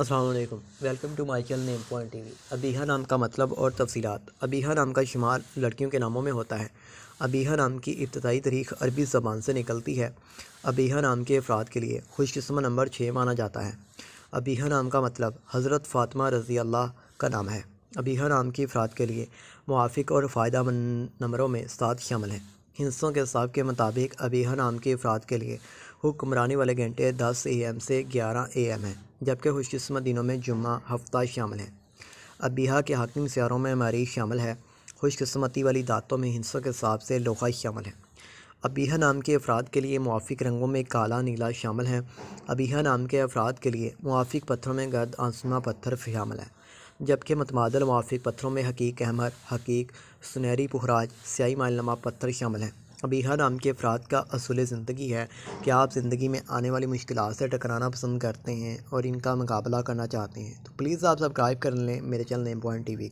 Aslam welcome to my channel name point T V Abiha नाम का मतलब और तफसीत अबीहा नाम का शुमार लड़कियों के नामों में होता है अबीहा नाम की इब्तदाई तारीख अरबी ज़बान से निकलती है अबीहा नाम के अफराद के लिए खुशकस्म नंबर छः माना जाता है अबीहा नाम का मतलब हज़रत फ़ातमा रज़ी अल्लाह का नाम है अबीहा नाम के अफराद के लिए मुआफ़ और फ़ायदा नंबरों में सात शामिल हैं हिंसों के हिसाब के मुताबिक अबीहा नाम के अफराद के लिए हुक्मरानी वाले घंटे दस ए एम से ग्यारह ए एम हैं जबकि खुशकस्मत दिनों में जुम्मा हफ्ता शामिल हैं अबीहा के हाकिम सियारों में मरीज शामिल है खुशकस्मती वाली दातों में हिंसों के हिसाब से लोहा शामिल है अबीहा नाम के अफराद के लिए मुआफ़ रंगों में काला नीला शामिल है अबीहा नाम के अफराद के लिए मुआफ़ पत्थरों में गर्द आंसुमा पत्थर शामिल है जबकि मतमादल मुआफ़ पत्थरों में हकीक अहमर हकीक सुनहरी पुहराज स्याही मालनमा पत्थर शामिल हैं अबीहा नाम के अफराद का असूल ज़िंदगी है कि आप ज़िंदगी में आने वाली मुश्किल से टकराना पसंद करते हैं और इनका मुकाबला करना चाहते हैं तो प्लीज़ आप सब्सक्राइब कर लें मेरे चैनल नेम पॉइंट टी